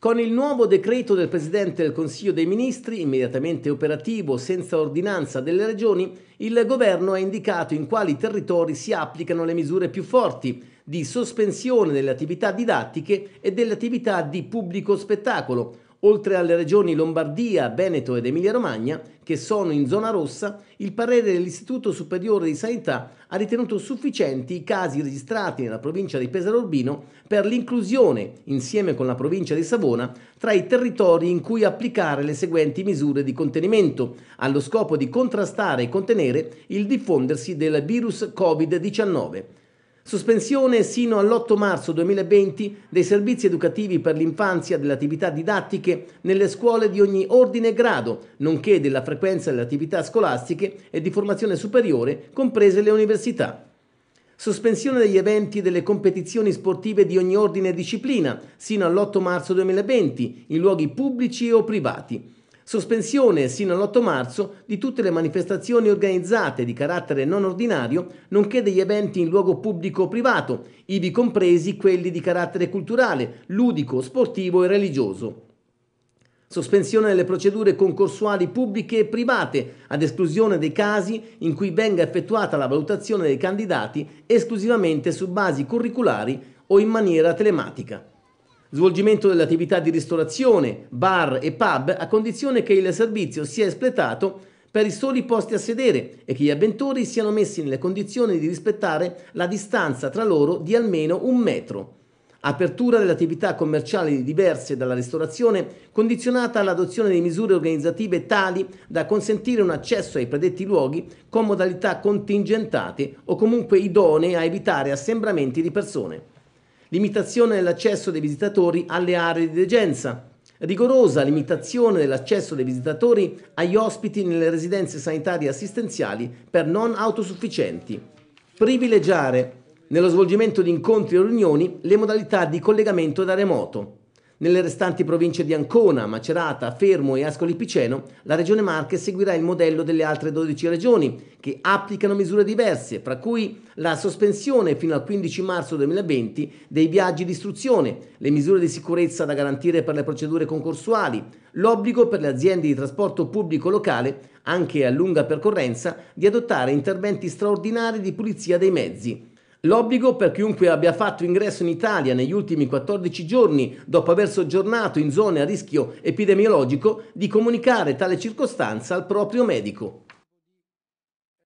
Con il nuovo decreto del Presidente del Consiglio dei Ministri, immediatamente operativo senza ordinanza delle regioni, il Governo ha indicato in quali territori si applicano le misure più forti di sospensione delle attività didattiche e delle attività di pubblico spettacolo, Oltre alle regioni Lombardia, Veneto ed Emilia-Romagna, che sono in zona rossa, il parere dell'Istituto Superiore di Sanità ha ritenuto sufficienti i casi registrati nella provincia di Pesaro Urbino per l'inclusione, insieme con la provincia di Savona, tra i territori in cui applicare le seguenti misure di contenimento, allo scopo di contrastare e contenere il diffondersi del virus Covid-19 Sospensione sino all'8 marzo 2020 dei servizi educativi per l'infanzia delle attività didattiche nelle scuole di ogni ordine e grado, nonché della frequenza delle attività scolastiche e di formazione superiore, comprese le università. Sospensione degli eventi e delle competizioni sportive di ogni ordine e disciplina sino all'8 marzo 2020 in luoghi pubblici o privati sospensione sino all'8 marzo di tutte le manifestazioni organizzate di carattere non ordinario, nonché degli eventi in luogo pubblico o privato, ivi compresi quelli di carattere culturale, ludico, sportivo e religioso. Sospensione delle procedure concorsuali pubbliche e private, ad esclusione dei casi in cui venga effettuata la valutazione dei candidati esclusivamente su basi curriculari o in maniera telematica svolgimento dell'attività di ristorazione, bar e pub a condizione che il servizio sia espletato per i soli posti a sedere e che gli avventori siano messi nelle condizioni di rispettare la distanza tra loro di almeno un metro. Apertura delle attività commerciali diverse dalla ristorazione condizionata all'adozione di misure organizzative tali da consentire un accesso ai predetti luoghi con modalità contingentate o comunque idonee a evitare assembramenti di persone limitazione dell'accesso dei visitatori alle aree di degenza, rigorosa limitazione dell'accesso dei visitatori agli ospiti nelle residenze sanitarie assistenziali per non autosufficienti, privilegiare nello svolgimento di incontri e riunioni le modalità di collegamento da remoto, nelle restanti province di Ancona, Macerata, Fermo e Ascoli Piceno, la Regione Marche seguirà il modello delle altre 12 regioni, che applicano misure diverse, fra cui la sospensione fino al 15 marzo 2020 dei viaggi di istruzione, le misure di sicurezza da garantire per le procedure concorsuali, l'obbligo per le aziende di trasporto pubblico locale, anche a lunga percorrenza, di adottare interventi straordinari di pulizia dei mezzi L'obbligo per chiunque abbia fatto ingresso in Italia negli ultimi 14 giorni dopo aver soggiornato in zone a rischio epidemiologico di comunicare tale circostanza al proprio medico.